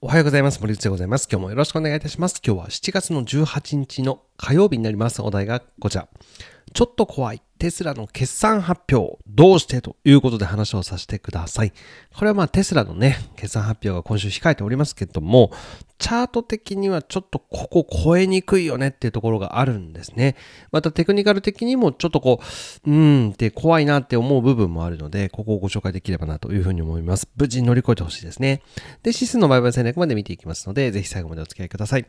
おはようございます。森内でございます。今日もよろしくお願いいたします。今日は7月の18日の火曜日になります。お題がこちら。ちょっと怖い。テスラの決算発表、どうしてということで話をさせてください。これはまあテスラのね、決算発表が今週控えておりますけども、チャート的にはちょっとここ超えにくいよねっていうところがあるんですね。またテクニカル的にもちょっとこう、うーんって怖いなって思う部分もあるので、ここをご紹介できればなというふうに思います。無事に乗り越えてほしいですね。で、指数の売買戦略まで見ていきますので、ぜひ最後までお付き合いください。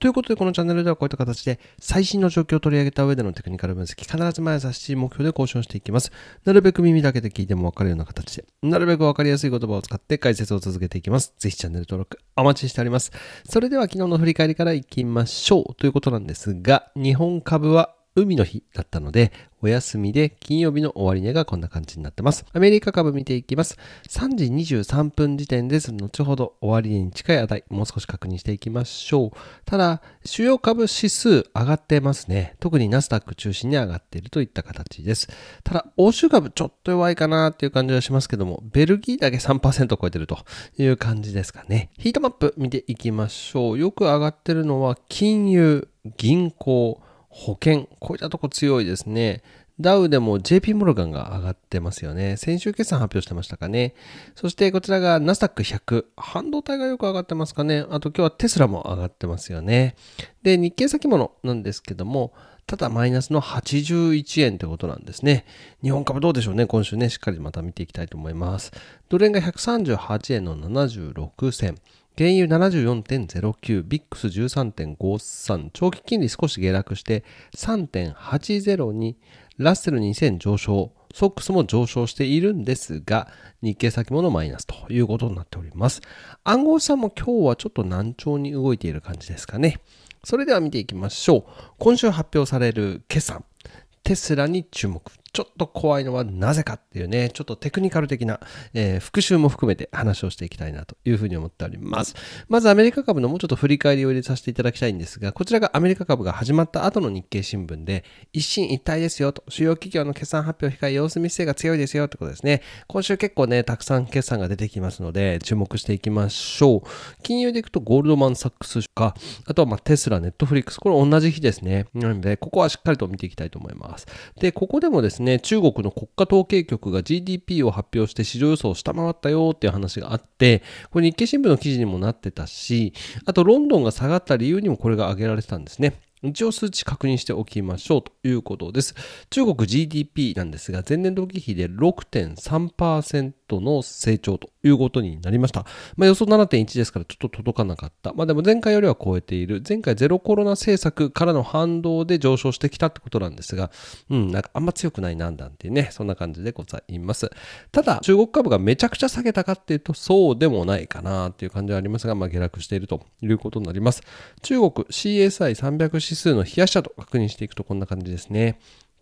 ということで、このチャンネルではこういった形で最新の状況を取り上げた上でのテクニカル分析、必ず毎朝7しい目標で交渉していきます。なるべく耳だけで聞いてもわかるような形で、なるべく分かりやすい言葉を使って解説を続けていきます。ぜひチャンネル登録お待ちしております。それでは昨日の振り返りからいきましょうということなんですが、日本株は海の日だったので、お休みで金曜日の終値がこんな感じになってます。アメリカ株見ていきます。3時23分時点です。後ほど終値に近い値、もう少し確認していきましょう。ただ、主要株指数上がってますね。特にナスダック中心に上がっているといった形です。ただ、欧州株ちょっと弱いかなっていう感じはしますけども、ベルギーだけ3%超えてるという感じですかね。ヒートマップ見ていきましょう。よく上がってるのは金融、銀行、保険、こういったとこ強いですね。ダウでも JP モルガンが上がってますよね。先週決算発表してましたかね。そしてこちらがナスダック100。半導体がよく上がってますかね。あと今日はテスラも上がってますよね。で、日経先物なんですけども、ただマイナスの81円ということなんですね。日本株どうでしょうね。今週ね、しっかりまた見ていきたいと思います。ドル円が138円の76銭。原油74.09、ビックス13.53、長期金利少し下落して3.80に、ラッセル2000上昇、ソックスも上昇しているんですが、日経先物マイナスということになっております。暗号資産も今日はちょっと難聴に動いている感じですかね。それでは見ていきましょう。今週発表される決算、テスラに注目。ちょっと怖いのはなぜかっていうね、ちょっとテクニカル的な、えー、復習も含めて話をしていきたいなというふうに思っております。まずアメリカ株のもうちょっと振り返りを入れさせていただきたいんですが、こちらがアメリカ株が始まった後の日経新聞で、一進一退ですよと、主要企業の決算発表控え様子見性が強いですよってことですね。今週結構ね、たくさん決算が出てきますので、注目していきましょう。金融でいくとゴールドマン・サックスか、あとはまテスラ、ネットフリックス、これ同じ日ですね。なので、ここはしっかりと見ていきたいと思います。で、ここでもですね、ね、中国の国家統計局が GDP を発表して市場予想を下回ったよっていう話があって、これ日経新聞の記事にもなってたし、あとロンドンが下がった理由にもこれが挙げられてたんですね。一応数値確認しておきましょうということです。中国 GDP なんですが、前年同期比で6.3%の成長ということになりました。まあ、予想7.1ですからちょっと届かなかった。まあ、でも前回よりは超えている。前回ゼロコロナ政策からの反動で上昇してきたってことなんですが、うん、なんかあんま強くないなんだっていうね、そんな感じでございます。ただ、中国株がめちゃくちゃ下げたかっていうと、そうでもないかなっていう感じはありますが、まあ、下落しているということになります。中国 CSI300 指数の冷やしと確認していくとこんな感じですね。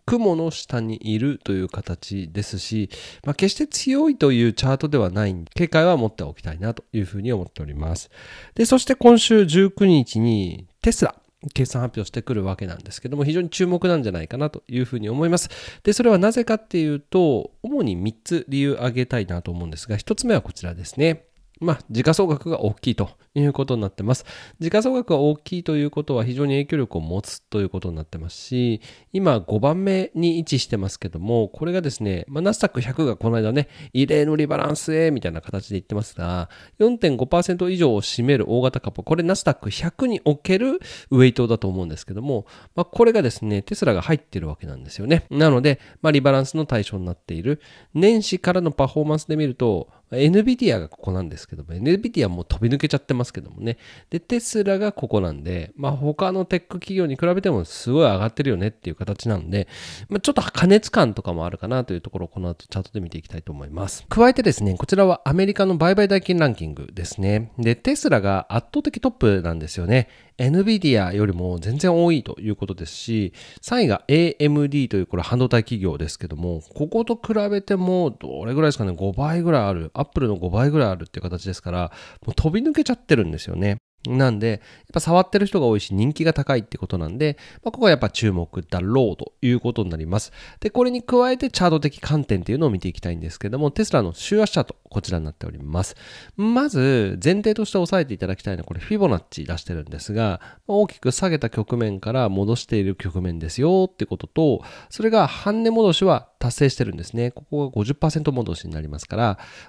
雲の下にいるという形ですし、まあ、決して強いというチャートではないんで、警戒は持っておきたいなというふうに思っております。で、そして今週19日にテスラ。決算発表してくるわけなんですけども非常に注目なんじゃないかなというふうに思います。で、それはなぜかっていうと主に3つ理由挙げたいなと思うんですが1つ目はこちらですね。まあ、時価総額が大きいということになってます。時価総額が大きいということは非常に影響力を持つということになってますし、今5番目に位置してますけども、これがですね、まあ、ナスダック100がこの間ね、異例のリバランスへみたいな形で言ってますが、4.5%以上を占める大型株、これナスダック100におけるウェイトだと思うんですけども、まあ、これがですね、テスラが入ってるわけなんですよね。なので、まあ、リバランスの対象になっている。年始からのパフォーマンスで見ると、NVIDIA がここなんですけども、NVIDIA も飛び抜けちゃってますけどもね。で、テスラがここなんで、まあ他のテック企業に比べてもすごい上がってるよねっていう形なんで、まあちょっと加熱感とかもあるかなというところをこの後チャートで見ていきたいと思います。加えてですね、こちらはアメリカの売買代金ランキングですね。で、テスラが圧倒的トップなんですよね。NVIDIA よりも全然多いということですし、3位が AMD というこれ半導体企業ですけども、ここと比べてもどれぐらいですかね、5倍ぐらいある、Apple の5倍ぐらいあるっていう形ですから、もう飛び抜けちゃってるんですよね。なんで、やっぱ触ってる人が多いし人気が高いってことなんで、まあ、ここはやっぱ注目だろうということになります。で、これに加えてチャート的観点っていうのを見ていきたいんですけども、テスラの周波チャート、こちらになっております。まず、前提として押さえていただきたいのは、これ、フィボナッチ出してるんですが、大きく下げた局面から戻している局面ですよってことと、それが半値戻しは達成してるんですね。ここが50%戻しになりますから、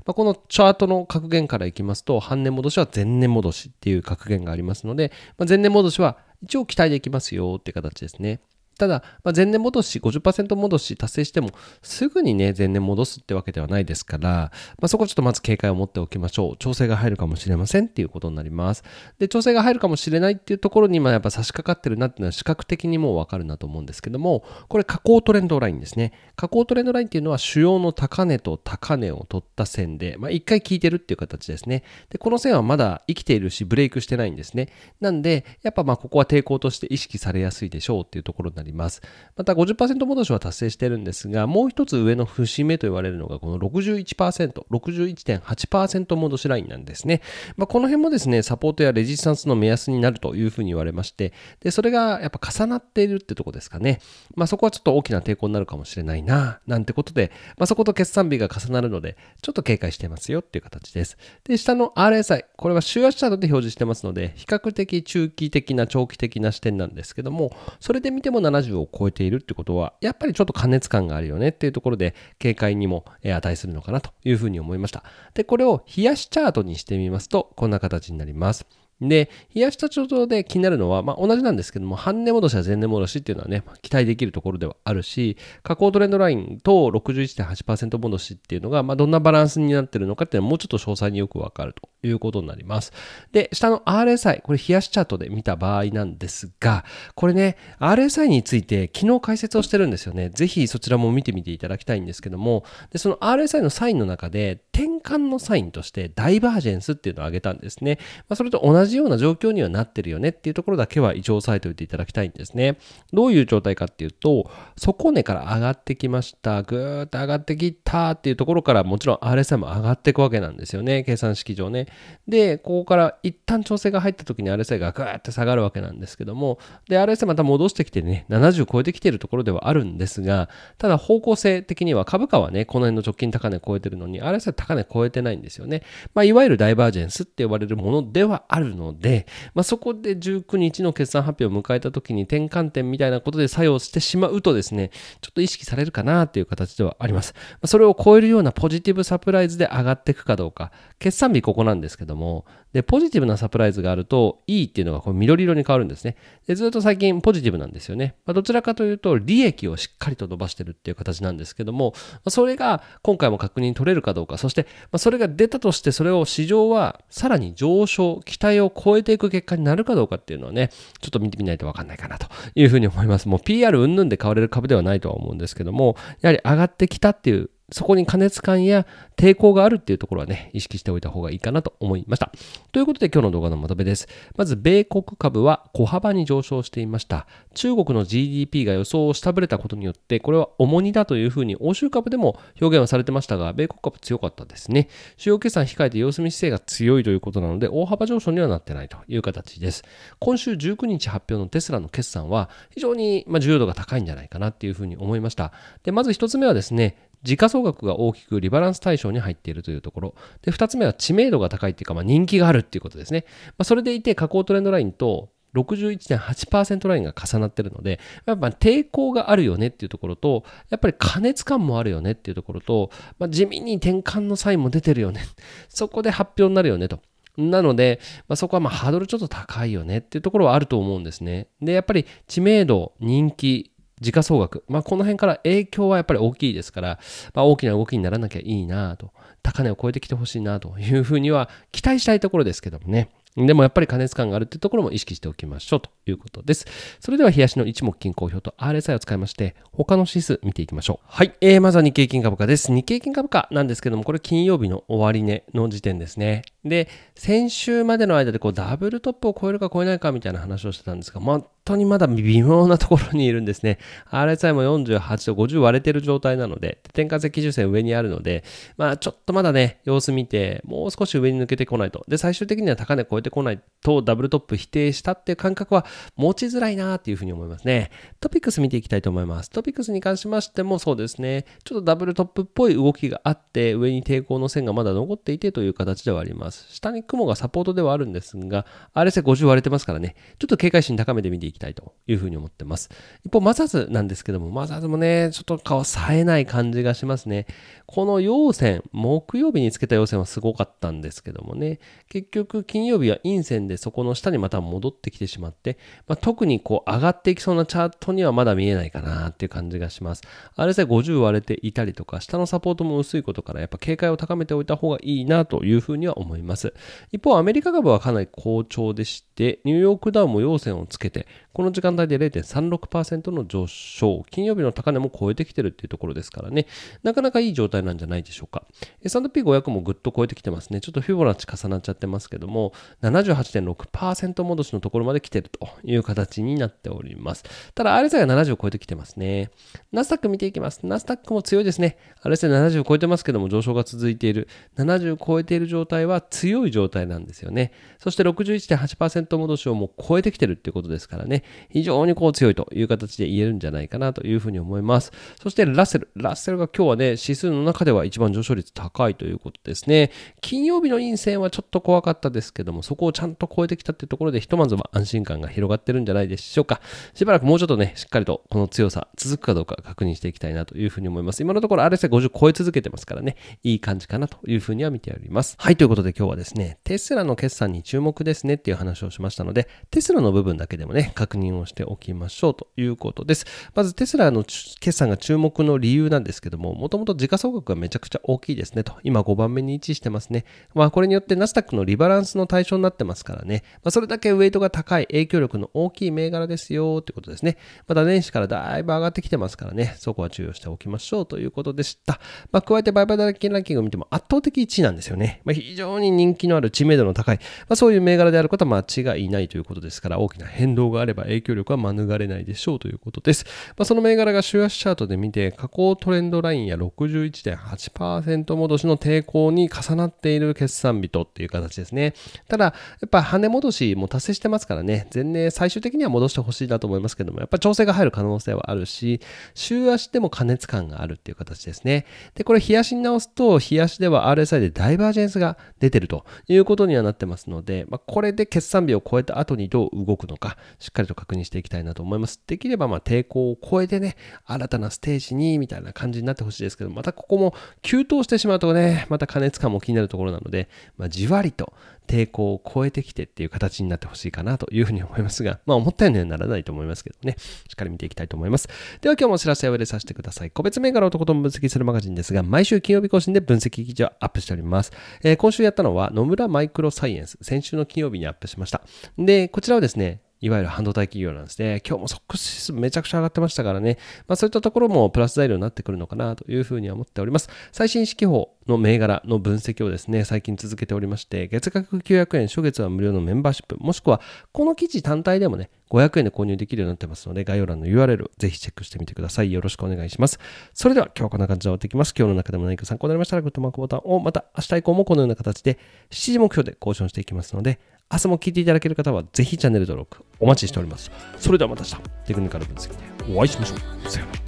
まあ、このチャートの格言からいきますと、半値戻しは前年戻しっていう格言がありますので、まあ、前年戻しは一応期待できますよって形ですね。ただ、まあ、前年戻し、50%戻し達成しても、すぐにね、前年戻すってわけではないですから、まあ、そこちょっとまず警戒を持っておきましょう。調整が入るかもしれませんっていうことになります。で、調整が入るかもしれないっていうところに、まあ、やっぱ差し掛かってるなっていうのは視覚的にもわかるなと思うんですけども、これ、下降トレンドラインですね。下降トレンドラインっていうのは、主要の高値と高値を取った線で、まあ、一回効いてるっていう形ですね。で、この線はまだ生きているし、ブレイクしてないんですね。なんで、やっぱまあ、ここは抵抗として意識されやすいでしょうっていうところになります。ります。また50%戻しは達成してるんですが、もう一つ上の節目と言われるのがこの61%、61.8%戻しラインなんですね。まあ、この辺もですね、サポートやレジスタンスの目安になるというふうに言われまして、で、それがやっぱ重なっているってとこですかね。まあ、そこはちょっと大きな抵抗になるかもしれないな、なんてことで、まあ、そこと決算日が重なるので、ちょっと警戒してますよっていう形です。で、下の RSI、これは週足チャートで表示してますので、比較的中期的な長期的な視点なんですけども、それで見ても7 70を超えているってことは、やっぱりちょっと過熱感があるよねっていうところで、警戒にも値するのかなというふうに思いました。で、これを冷やしチャートにしてみますと、こんな形になります。で、冷やしたちょうどで気になるのは、まあ、同じなんですけども、半値戻しや前値戻しっていうのはね、期待できるところではあるし、下降トレンドラインと61.8%戻しっていうのが、まあ、どんなバランスになってるのかっていうのはもうちょっと詳細によくわかるということになります。で、下の RSI、これ冷やしチャートで見た場合なんですが、これね、RSI について昨日解説をしてるんですよね。ぜひそちらも見てみていただきたいんですけども、で、その RSI のサインの中で、転換のサインとしてダイバージェンスっていうのを挙げたんですね。まあ、それと同じじような状況にはなってるよねっていうところだけは一応押さえておいていただきたいんですね。どういう状態かっていうと、底根から上がってきました。ぐーっと上がってきたっていうところからもちろん RSI も上がっていくわけなんですよね。計算式上ね。で、ここから一旦調整が入った時に RSI がぐーっと下がるわけなんですけども、で、RSI また戻してきてね、70超えてきてるところではあるんですが、ただ方向性的には株価はね、この辺の直近高値超えてるのに、RSI 高値超えてないんですよね。まあ、いわゆるダイバージェンスって呼ばれるものではあるので、まあ、そこで19日の決算発表を迎えた時に転換点みたいなことで作用してしまうとですね、ちょっと意識されるかなという形ではあります。それを超えるようなポジティブサプライズで上がっていくかどうか、決算日ここなんですけども、で、ポジティブなサプライズがあると、いいっていうのがこう緑色に変わるんですね。で、ずっと最近ポジティブなんですよね。まあ、どちらかというと、利益をしっかりと伸ばしてるっていう形なんですけども、それが今回も確認取れるかどうか、そして、まそれが出たとして、それを市場はさらに上昇、期待をを超えていく結果になるかどうかっていうのはね、ちょっと見てみないとわかんないかなというふうに思います。もう PR 云々で買われる株ではないとは思うんですけども、やはり上がってきたっていうそこに加熱感や抵抗があるっていうところはね、意識しておいた方がいいかなと思いました。ということで今日の動画のまとめです。まず、米国株は小幅に上昇していました。中国の GDP が予想を下振れたことによって、これは重荷だというふうに欧州株でも表現はされてましたが、米国株強かったですね。主要決算控えて様子見姿勢が強いということなので、大幅上昇にはなってないという形です。今週19日発表のテスラの決算は、非常に重要度が高いんじゃないかなっていうふうに思いました。で、まず一つ目はですね、時価総額が大きくリバランス対象に入っているというところ。で、二つ目は知名度が高いっていうか、まあ、人気があるっていうことですね。まあ、それでいて、下降トレンドラインと、61.8%ラインが重なってるので、やっぱ抵抗があるよねっていうところと、やっぱり過熱感もあるよねっていうところと、まあ、地味に転換の際も出てるよね。そこで発表になるよねと。なので、まあ、そこはまあハードルちょっと高いよねっていうところはあると思うんですね。で、やっぱり知名度、人気、時価総額。まあ、この辺から影響はやっぱり大きいですから、まあ、大きな動きにならなきゃいいなと、高値を超えてきてほしいなというふうには期待したいところですけどもね。でもやっぱり加熱感があるていうところも意識しておきましょうということです。それでは冷やしの一目均衡表と RSI を使いまして、他の指数見ていきましょう。はい。えー、まずは日経金株価です。日経金株価なんですけども、これ金曜日の終値の時点ですね。で、先週までの間でこうダブルトップを超えるか超えないかみたいな話をしてたんですが、まあ、当にまだ微妙なところにいるんですね。RSI も48と50割れてる状態なので、転換線基準線上にあるので、まあちょっとまだね、様子見て、もう少し上に抜けてこないと。で、最終的には高値超えてこないと、ダブルトップ否定したっていう感覚は持ちづらいなっていうふうに思いますね。トピックス見ていきたいと思います。トピックスに関しましてもそうですね、ちょっとダブルトップっぽい動きがあって、上に抵抗の線がまだ残っていてという形ではあります。下に雲がサポートではあるんですが、RSI50 割れてますからね、ちょっと警戒心高めて見ていききたいというふうに思ってます。一方、マザーズなんですけども、マザーズもね、ちょっと顔冴えない感じがしますね。この陽線、木曜日につけた陽線はすごかったんですけどもね、結局金曜日は陰線でそこの下にまた戻ってきてしまって、まあ、特にこう上がっていきそうなチャートにはまだ見えないかなっていう感じがします。あれさえ50割れていたりとか、下のサポートも薄いことからやっぱ警戒を高めておいた方がいいなというふうには思います。一方、アメリカ株はかなり好調でして、で、ニューヨークダウも陽線をつけて、この時間帯で0.36%の上昇、金曜日の高値も超えてきてるっていうところですからね、なかなかいい状態なんじゃないでしょうか。S&P500 もぐっと超えてきてますね。ちょっとフィボナッチ重なっちゃってますけども、78.6%戻しのところまで来てるという形になっております。ただ、RSI が70を超えてきてますね。ナスダック見ていきます。ナスダックも強いですね。RSI70 を超えてますけども、上昇が続いている。70を超えている状態は強い状態なんですよね。そして61.8% 1戻しをもう超えてきてるってことですからね、非常にこう強いという形で言えるんじゃないかなというふうに思います。そしてラッセル、ラッセルが今日はね、指数の中では一番上昇率高いということですね。金曜日の陰線はちょっと怖かったですけども、そこをちゃんと超えてきたってところで、ひとまずは安心感が広がってるんじゃないでしょうか。しばらくもうちょっとね、しっかりとこの強さ続くかどうか確認していきたいなというふうに思います。今のところ RSA50 超え続けてますからね、いい感じかなというふうには見ております。はい、ということで今日はですね、テスラの決算に注目ですねっていう話をしましたので、テスラの部分だけでもね、確認をしておきましょうということです。まずテスラの決算が注目の理由なんですけども、もともと時価総額がめちゃくちゃ大きいですねと、今5番目に位置してますね。まあこれによってナスダックのリバランスの対象になってますからね、まあ、それだけウェイトが高い影響力の大きい銘柄ですよということですね。また年始からだいぶ上がってきてますからね、そこは注意をしておきましょうということでした。まあ加えて売買代金ランキングを見ても圧倒的1位なんですよね。まあ、非常に人気のある知名度の高い、まあ、そういう銘柄であることは間違がいないということですから、大きな変動があれば影響力は免れないでしょうということです。まあ、その銘柄が週足チャートで見て、下降トレンドラインや61.8%戻しの抵抗に重なっている決算日とっていう形ですね。ただ、やっぱ跳ね戻しも達成してますからね、前年最終的には戻してほしいなと思いますけども、やっぱ調整が入る可能性はあるし、週足でも過熱感があるっていう形ですね。で、これ、冷やしに直すと、冷やしでは RSI でダイバージェンスが出てるということにはなってますので、まあ、これで決算3を超えた後にどう動くのか、しっかりと確認していきたいなと思います。できれば、ま抵抗を超えてね、新たなステージに、みたいな感じになってほしいですけど、またここも急騰してしまうとね、また加熱感も気になるところなので、まあ、じわりと、抵抗を超えてきてっていう形になってほしいかなというふうに思いますが、まあ思ったようにはならないと思いますけどね、しっかり見ていきたいと思います。では今日もお知らせを入れさせてください。個別銘柄をとことん分析するマガジンですが、毎週金曜日更新で分析記事をアップしております。えー、今週やったのは野村マイクロサイエンス、先週の金曜日にアップしました。で、こちらはですね、いわゆる半導体企業なんですね。今日も即指数めちゃくちゃ上がってましたからね。まあそういったところもプラス材料になってくるのかなというふうには思っております。最新指揮法の銘柄の分析をですね、最近続けておりまして、月額900円、初月は無料のメンバーシップ、もしくはこの記事単体でもね、500円で購入できるようになってますので、概要欄の URL ぜひチェックしてみてください。よろしくお願いします。それでは今日はこんな感じで終わっていきます。今日の中でも何か参考になりましたら、グッドマークボタンを、また明日以降もこのような形で7時目標で交渉していきますので、明日も聞いていただける方は、ぜひチャンネル登録お待ちしております。それではまた明日、テクニカル分析でお会いしましょう。さよなら。